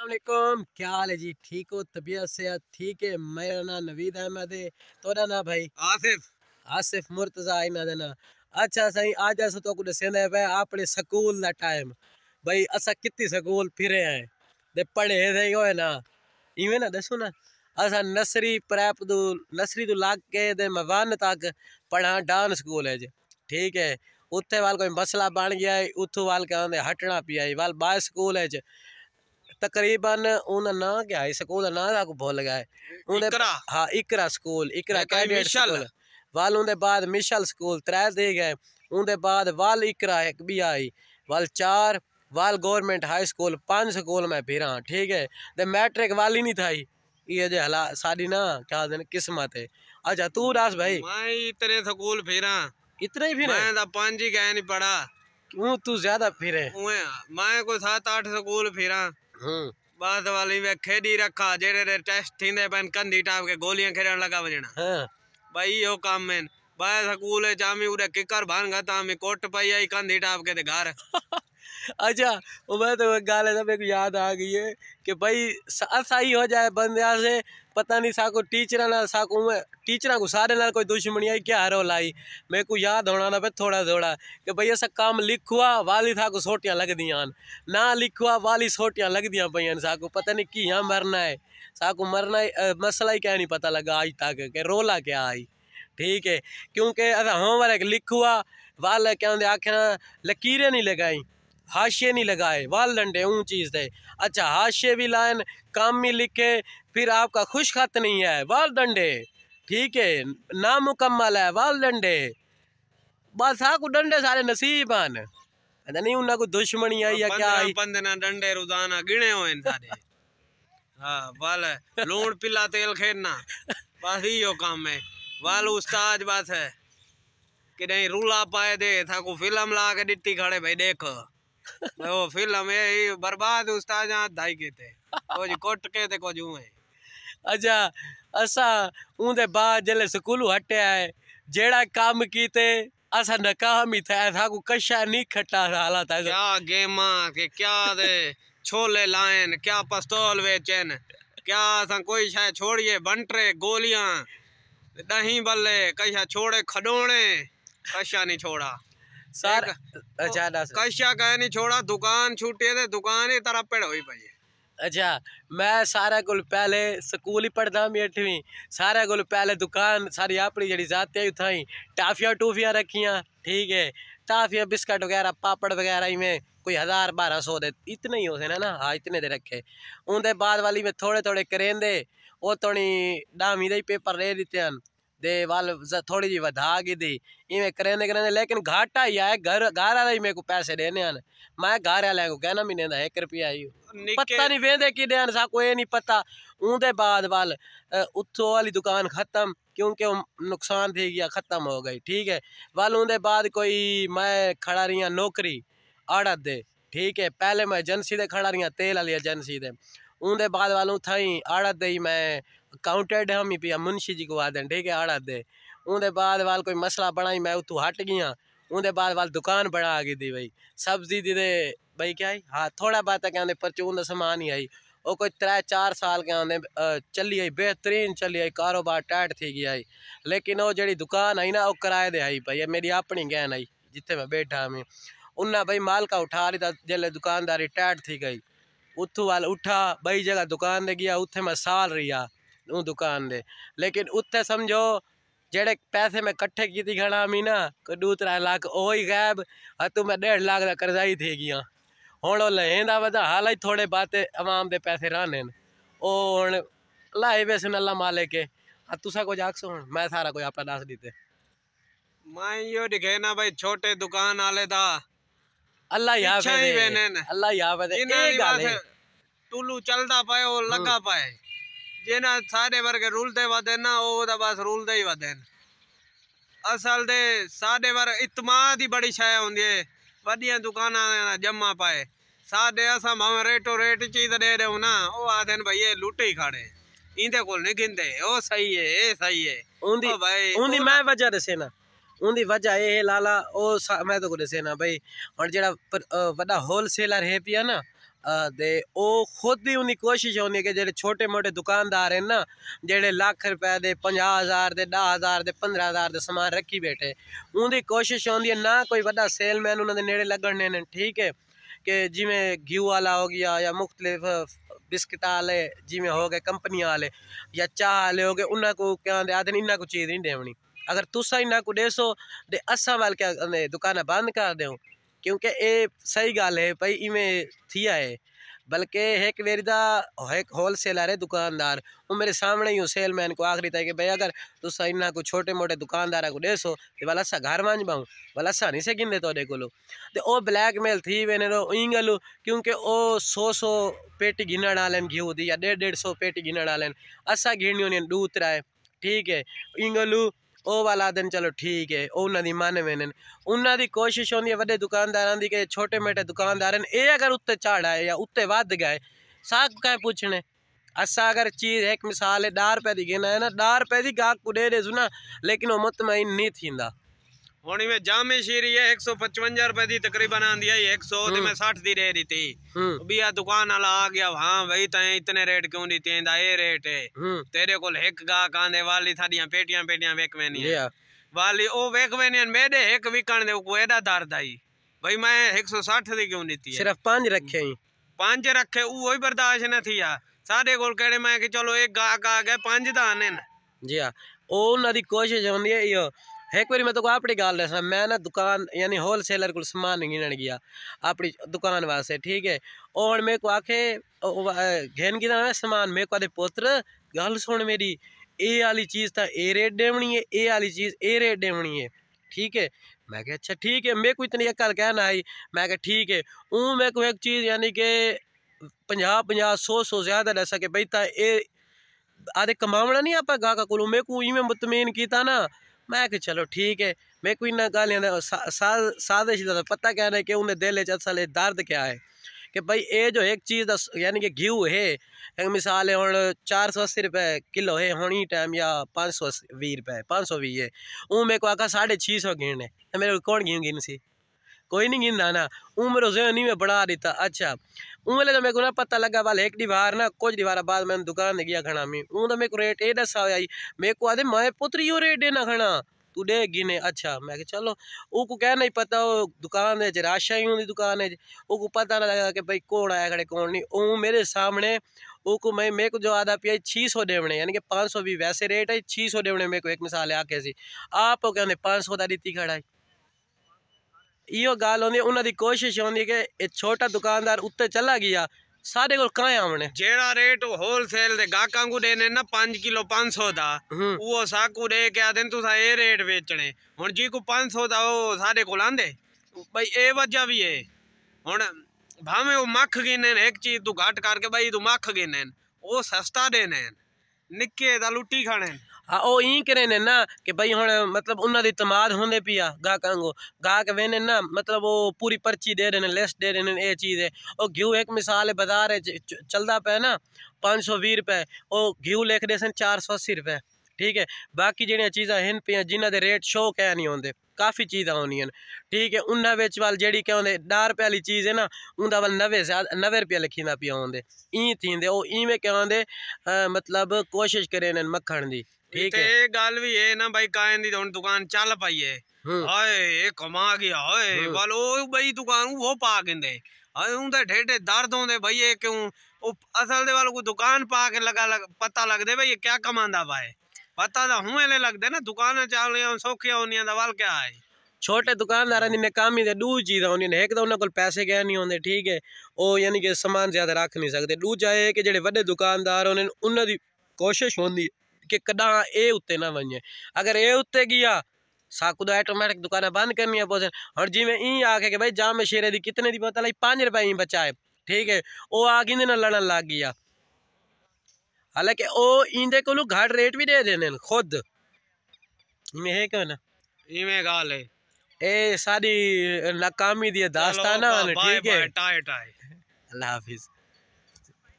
असलम क्या हाल है जी ठीक हो तबीयत से ठीक है मेरा नाम नवीद अहमद है तोरा ना भाई आसिफ आसिफ मुर्तजा इना देना अच्छा सही आज अस तो कुछ सेंदा पे अपने स्कूल दा टाइम भाई असा कितनी स्कूल फिरे हैं दे पढ़े सही होए ना इवें ना दसो ना असा नर्सरी प्रैप दू नर्सरी तू लाग के दे मवान तक पढ़ा डांस स्कूल है जी ठीक है उत्थे वाल कोई मसला बन गया है उत्थों वाल के हटना पिया वाल बाय स्कूल है जी तकरीबन उन ना क्या है स्कूल ना था को भूल गए उन्हें हाँ Iqra school Iqra candidate school वाल उनके बाद मिशल स्कूल त्रै दे गए उनके बाद वाल इकरा एक भी आई वाल चार वाल गवर्नमेंट हाई स्कूल पांच स्कूल में फिर ठीक है तो मैट्रिक वाल ही नहीं था ये जो हला साड़ी ना क्या दिन किस्मत है अच्छा तू रास भाई मैं इतने स्कूल फिरा इतने ही फिर मैं तो पांच ही गए नहीं पढ़ा क्यों तू ज्यादा फिरे मैं कोई सात आठ स्कूल फिरा हम्म। बाद वाली में खेडी रखा जेड़े रे टेस्ट थींदे पन कंधी टाप के गोलियां खेरण लगा वजना हां भाई यो काम में बाय स्कूल जामी उरे किकर भान गता में कोट पाई आई कंधी टाप के घर अच्छा वो मैं तो गाल है मेरे को याद आ गई है कि भाई ऐसा ही हो जाए बंद से पता नहीं साको टीचर ना साको मैं टीचर को सारे ना कोई दुश्मनी आई क्या हरो लाई मेरे को याद होना ना भाई थोड़ा थोड़ा कि भाई ऐसा काम लिखुआ वाली था को सोटियाँ लग दिया ना लिखुआ वाली सोटियाँ लग दिया भैया साको पता नहीं कि यहाँ मरना है साको मरना है मसला ही क्या नहीं पता लगा आज तक के रोला क्या आई ठीक है क्योंकि होमवर्क लिखुआ वाल क्या आखना लकीरें नहीं लगाई हाशिए नहीं लगाए वाल डंडे चीज़ दे अच्छा हाशिए भी लाए काम भी लिखे फिर आपका खुश खत नहीं है वाल डंडे ठीक है नामुकम्मल है वाल डंडे बस हाँ को डंडे सारे नसीब हैं अच्छा नहीं उन्हें कोई दुश्मनी आई या क्या आई ना डंडे रोजाना गिने हो इन सारे हाँ वाल लूण पिला तेल खेलना बस यो काम है वाल उस्ताद बस है कि नहीं रूला पाए दे था को फिल्म ला के दिती खड़े भाई देखो वो फिल्म है बर्बाद उस्ताद जहाँ दाई के थे कुछ कुट के थे कुछ हुए अच्छा असा उनके बाद जले स्कूल हटिया है जेड़ा काम कीते असा नाकाम ही था था को कशा नहीं खट्टा हालात है क्या गेमा के क्या दे छोले लाइन क्या पस्तौल बेचन क्या असा कोई शायद छोड़िए बंटरे गोलियां दही बल्ले कशा छोड़े खडोने कशा नहीं छोड़ा सर अच्छा कशा कह नहीं छोड़ा दुकान छूटे थे दुकान ही तरह पेड़ हुई पाई अच्छा मैं सारे को पहले स्कूल ही पढ़ता मैं अठवीं सारे को पहले दुकान सारी अपनी जी जाते ही थाई टाफियां टूफियां रखियां ठीक है टाफिया बिस्कट वगैरह पापड़ वगैरह इवें कोई हज़ार बारह सौ दे इतने ही होते ना हाँ इतने दे रखे उनके बाद वाली में थोड़े थोड़े करेंदे वो तो ਤੋਣੀ ਡਾਮੀ ਦੇ ਪੇਪਰ ਲੈ ਦਿੱਤੇ ਹਨ दे वाल थोड़ी जी वधा गई दी इवें करेंदे करेंदे लेकिन घाटा ही आए घर घर वाले ही मेरे को पैसे देने आने मैं घर वाले को कहना महीने का एक रुपया ही पता नहीं वेंदे कि देन सा कोई नहीं पता उनके बाद वाल उत्थों वाली दुकान खत्म क्योंकि नुकसान थी गया खत्म हो गई ठीक है वाल उनके बाद कोई मैं खड़ा रही हाँ नौकरी आड़त दे ठीक है पहले मैं एजेंसी दे खड़ा रही हाँ तेल वाली एजेंसी दे उनके बाद वाल था आड़त दे मैं काउंटेड हम ही पिया मुंशी जी को आदन ठीक है आड़ा दे उन बाद वाल कोई मसला बना ही मैं उतू हट गई उन बाद वाल दुकान बना आ गई थी भाई सब्जी दी दे भाई क्या है हाँ थोड़ा बहुत क्या आते परचून का समान ही आई वो कोई त्रै चार साल के आने चली आई बेहतरीन चली आई कारोबार टाइट थी गया आई लेकिन वो जी दुकान आई ना वो किराए दे आई भाई मेरी अपनी गहन आई जिते मैं बैठा मैं उन्हें भाई मालका उठा रही था जल्द दुकानदारी टाइट थी गई उतू वाल उठा बई जगह दुकान दे गया उ मैं साल रही हूँ दुकान दे लेकिन उत्ते समझो ਜਿਹੜੇ ਪੈਸੇ ਮੈਂ ਇਕੱਠੇ ਕੀਤੀ ਖੜਾ ਮੀ ਨਾ ਕਦੂ 3 ਲੱਖ ਉਹ ਹੀ ਗਾਇਬ ਹਤੂ ਮੈਂ 1.5 ਲੱਖ ਦਾ ਕਰਜ਼ਾ ਹੀ ਦੇ ਗਿਆ ਹੁਣ ਉਹ ਲੈਂਦਾ ਵਧਾ ਹਾਲੇ ਥੋੜੇ ਬਾਤੇ ਆਵਾਮ ਦੇ ਪੈਸੇ ਰਾਣੇ ਨੇ ਉਹ ਹੁਣ ਲਾਏ ਵੇਸ ਨੇ ਅੱਲਾ ਮਾਲਿਕ ਹੈ ਆ ਤੁਸਾ ਕੁਝ ਆਖਸੋ ਹੁਣ ਮੈਂ ਸਾਰਾ ਕੁਝ ਆਪਣਾ ਦੱਸ ਦਿੱਤੇ ਮੈਂ ਯੋ ਦਿਖੇ ਨਾ ਭਾਈ ਛੋਟੇ ਦੁਕਾਨ ਵਾਲੇ ਦਾ ਅੱਲਾ ਯਾਵੇ ਅੱਲਾ ਯਾਵੇ ਇਹ ਗੱਲ ਟੁੱਲੂ ਚੱਲਦਾ ਪਾਏ ਉਹ ਲੱਗਾ ਪਾਏ ਜਿਹਨਾਂ ਸਾਰੇ ਵਰਗੇ ਰੁਲਦੇ ਵਦੇ ਨਾ ਉਹਦਾ ਬਸ ਰੁਲਦੇ ਹੀ ਵਦੇ ਅਸਲ ਦੇ ਸਾਡੇ ਵਰ ਇਤਮਾ ਦੀ ਬੜੀ ਸ਼ੈ ਹੁੰਦੀ ਏ ਵੱਡੀਆਂ ਦੁਕਾਨਾਂ ਜੰਮਾ ਪਾਏ ਸਾਡੇ ਅਸਾਂ ਭਾਵੇਂ ਰੇਟੋ ਰੇਟ ਚੀਜ਼ ਦੇ ਰਹੇ ਨਾ ਉਹ ਆਦੇ ਨੇ ਭਈ ਇਹ ਲੁੱਟੇ ਹੀ ਖਾੜੇ ਇਹਦੇ ਕੋਲ ਨਹੀਂ ਗਿੰਦੇ ਉਹ ਸਹੀ ਏ ਇਹ ਸਹੀ ਏ ਉਹਦੀ ਉਹਦੀ ਮੈਂ ਵਜ੍ਹਾ ਦੱਸੇ ਨਾ ਉਹਦੀ ਵਜ੍ਹਾ ਇਹ ਲਾਲਾ ਉਹ ਮੈਂ ਤਾਂ ਕੋਲ ਦੱਸੇ ਨਾ ਭਈ ਹੁਣ ਜਿਹੜਾ ਵੱਡਾ ਹੋਲਸੇਲਰ ਹੈ ਪਿਆ ਨਾ ते खुद ही उन्नी कोशिश होनी कि जो छोटे मोटे दुकानदार हैं ना जो लख रुपए के पाँ हज़ार के दह हज़ार के पंद्रह हज़ार के समान रखी बैठे उनकी कोशिश होंदी ना कोई वॾा सेलमैन उन्होंने नेड़े लगन ने ठीक है कि जिमें घ्यू वाला हो गया या मुख्तलिफ बिस्किट आह्ले जिमें हो गए कंपनी आह्ले या चाह आह्ले हो गए उन्हें को क्या आखदे इन्ना को चीज़ नहीं देवनी अगर तुस इन्ना को देसो तो असा वाल क्या दुकान बंद कर दो क्योंकि ये सही गल है भाई इवें थी है बल्कि एक बेरी का एक होल सेलर है दुकानदार वो मेरे सामने ही हो सेलमैन को आखिरी था कि भाई अगर तुस इन्ना को छोटे मोटे दुकानदार को दे सो तो वाला सा घर मांझ पाऊँ वाला सा नहीं से गिनते थोड़े को तो वो ब्लैकमेल थी वे इन तो गलू क्योंकि वो सौ सौ पेटी गिनण आए घी दी या डेढ़ डेढ़ सौ पेटी गिनण आए असा गिणियों दू त्रा ठीक है इन गलू ਉਹ ਵਾਲਾ ਦਿਨ ਚਲੋ ਠੀਕ ਹੈ ਉਹਨਾਂ ਦੀ ਮੰਨ ਮੈਨੇ ਉਹਨਾਂ ਦੀ ਕੋਸ਼ਿਸ਼ ਹੁੰਦੀ ਹੈ ਵੱਡੇ ਦੁਕਾਨਦਾਰਾਂ ਦੀ ਕਿ ਛੋਟੇ ਮੋਟੇ ਦੁਕਾਨਦਾਰ ਨੇ ਇਹ ਅਗਰ ਉੱਤੇ ਝਾੜ ਆਏ ਜਾਂ ਉੱਤੇ ਵੱਧ ਗਏ ਸਾਗ ਕਾ ਪੁੱਛਣੇ असा अगर चीज़ एक मिसाल है ॾह रुपए जी गिना है न ॾह रुपए जी गाहक को ॾे ॾेसि न लेकिन उहो मुतमइन नहीं थींदा ਹੁਣ ਮੈਂ ਜਾਮੇ ਸ਼ੀਰੀ ਹੈ 155 ਰੁਪਏ ਦੀ ਤਕਰੀਬਨ ਆਂਦੀ ਹੈ 100 ਤੇ ਮੈਂ 60 ਦੀ ਰਹਿ ਰਹੀ ਤੀ ਵੀ ਆ ਦੁਕਾਨ ਵਾਲਾ ਆ ਗਿਆ ਹਾਂ ਭਈ ਤੈਂ ਇਤਨੇ ਰੇਟ ਕਿਉਂ ਨਹੀਂ ਤੇਂਦਾ ਇਹ ਰੇਟ ਹੈ ਤੇਰੇ ਕੋਲ ਇੱਕ ਗਾ ਕਾਂਦੇ ਵਾਲੀ ਸਾਡੀਆਂ ਪੇਟੀਆਂ ਪੇਟੀਆਂ ਵੇਖਵੇਂ ਨਹੀਂ ਵਾਲੀ ਉਹ ਵੇਖਵੇਂ ਨਹੀਂ ਮੇਰੇ ਇੱਕ ਵਿਕਣ ਦੇ ਕੋ ਐਡਾ ਦਰਦਾਈ ਭਈ ਮੈਂ 160 ਦੀ ਕਿਉਂ ਨਹੀਂ ਤੀ ਸਿਰਫ ਪੰਜ ਰੱਖੇ ਹੀ ਪੰਜ ਰੱਖੇ ਉਹ ਹੀ ਬਰਦਾਸ਼ਤ ਨਹੀਂ ਥੀਆ ਸਾਡੇ ਕੋਲ ਕਿਹੜੇ ਮੈਂ ਕਿ ਚਲੋ ਇੱਕ ਗਾ ਕਾ ਗਏ ਪੰਜ ਦਾ ਆਨੇ ਨੇ ਜੀ ਆ ਉਹ ਉਹਨਾਂ ਦੀ ਕੋਸ਼ਿਸ਼ ਹੁੰਦੀ ਹੈ ਇਹ एक बार मैं तो अपनी गाल दसा मैं ना दुकान यानी होलसेलर को समान गिनन गया अपनी दुकान वास्ते ठीक है और मेरे को आखे घेन गिना समान मेरे को आते पुत्र गल सुन मेरी ए वाली चीज़ तो ए रेट देवनी है ए वाली चीज़ ए रेट देवनी है ठीक है मैं क्या अच्छा ठीक है मेरे को इतनी एक गल कहना आई मैं क्या ठीक है ऊ मेरे को एक चीज़ यानी कि पंजा पाँ सौ सौ ज़्यादा ले सके भाई तो ये आदे कमावना नहीं आप गाहक को मेरे को इवें मुतमेन किया ना मैं ਕਿ चलो ठीक है मैं को इन्ना सा, सा, का पता क्या है कि उन्हें दिल च असल दर्द क्या है कि भाई ये जो एक चीज़ यानी कि घ्यू है मिसाल है हूँ चार सौ अस्सी रुपये किलो है हूँ ही टाइम या पाँच सौ भी रुपये पाँच सौ भी है हूँ मेरे को आखा साढ़े छः सौ गिनने है मेरे को कौन घ्यू गिन सी कोई नहीं गिंदा ना उम्र जहनी में बढ़ा देता अच्छा उम्र तो मेरे को ना पता लगा वाले एक दीवार ना कुछ दीवार बाद मैंने दुकान दे गया खड़ा मैं ऊँ तो मेरे को रेट ये दसा हुआ मेरे को आदे मैं पुत्र यू रेट देना खड़ा तू दे गिने अच्छा मैं कि चलो ओकू कह नहीं पता वो दुकान राशा ही होंगी दुकान है पता ना लगा कि भाई कौन आया खड़े कौन नहीं ऊँ मेरे सामने को मैं मेरे को जो आधा पिया छी सौ देवने यानी कि पाँच सौ भी वैसे रेट है छी सौ देवने मेरे को एक मिसाल आके सी आप कहते पाँच सौ का दी खड़ा है ਇਹੋ ਗੱਲ ਹੁੰਦੀ ਉਹਨਾਂ ਦੀ ਕੋਸ਼ਿਸ਼ ਹੁੰਦੀ ਕਿ ਇਹ ਛੋਟਾ ਦੁਕਾਨਦਾਰ ਉੱਤੇ ਚਲਾ ਗਿਆ ਸਾਡੇ ਕੋਲ ਕਾਹ ਆਵਣੇ ਜਿਹੜਾ ਰੇਟ ਹੋਲਸੇਲ ਦੇ ਗਾਹਕਾਂ ਨੂੰ ਦੇਨੇ ਨਾ 5 ਕਿਲੋ 500 ਦਾ ਉਹ ਸਾਕੂ ਦੇ ਕੇ ਤੂੰ ਤੁਸੀਂ ਇਹ ਰੇਟ ਵੇਚਣੇ ਹੁਣ ਜੀ ਕੋ 500 ਦਾ ਉਹ ਸਾਡੇ ਕੋਲ ਆਂਦੇ ਬਈ ਇਹ ਵਜ੍ਹਾ ਵੀ ਏ ਹੁਣ ਭਾਵੇਂ ਉਹ ਮੱਖ ਗਿਨੇ ਨੇ ਇੱਕ ਚੀਜ਼ ਤੂੰ ਘਾਟ ਕਰਕੇ ਬਈ ਤੂੰ ਮੱਖ ਗਿਨੇ ਉਹ ਸਸਤਾ ਦੇਨੇ ਨਿੱਕੇ ਦਾ ਲੁੱਟੀ ਖਾਣੇ हाँ वो इं करे ना कि भाई हम मतलब उन्होंने तमाद होंगे पी आ गाहकों को गाहक वेने ना मतलब वो पूरी पर्ची दे रहे हैं लिस्ट दे रहे ये चीज़ है वो घ्यू एक मिसाल है बाजार है चलता पै ना पाँच सौ भी रुपए और घ्यू लिख दे सन चार सौ अस्सी रुपए ठीक है बाकी जड़िया चीज़ा हैं पी जिन्हें रेट शो कह नहीं आते काफ़ी चीज़ा आनी ठीक है उन्होंने वाल जी क्या होंगे दह रुपये वाली चीज़ है ना उनका वाल नवे ज्यादा नवे रुपये लिखी पी आते इं थी वो इवें क्या आते मतलब कोशिश करे मखण की ठीक है एक भी है ना भाई कायन दी तो दुकान चल पाई है हाँ। हाय कमा गया हाय वाल हाँ। ओ भाई दुकान वो पा गिंदे हाय उन ठेठे दर्द होंदे भाई ये क्यों ओ असल दे वालों को दुकान पा के लगा लग, पता लग भाई क्या कमांदा भाई पता दा हुए ले ना दुकान चाल या सौखिया होनी दा वाल क्या है छोटे दुकानदार में काम ही दू चीज़ होनी एक तो उन्होंने को पैसे गए नहीं होंगे ठीक है वो यानी कि समान ज्यादा रख नहीं सकते दूजा है कि जो वे दुकानदार होने उन्होंने कोशिश होंगी કે કદા એ ઉતે ન વયે અગર એ ઉતે ગયા સાકુદ આટોમેટિક દુકાન બંધ કે મિયા બોસ હરજી મે ઈ આ કે ભાઈ જામે શેર દી કતને દી બોત લાઈ 5 રૂપાય બચાય ઠીક હે ઓ આ કીને ન લડન લાગીયા હાલે કે ઓ ઈ દે કોલો ઘડ રેટ ભી દે દેને ખુદ મે હે કે ન ઈમે ગાલ એ સાડી નકામી દી દસ્તાના ઠીક હે અલ્લાહ હફીઝ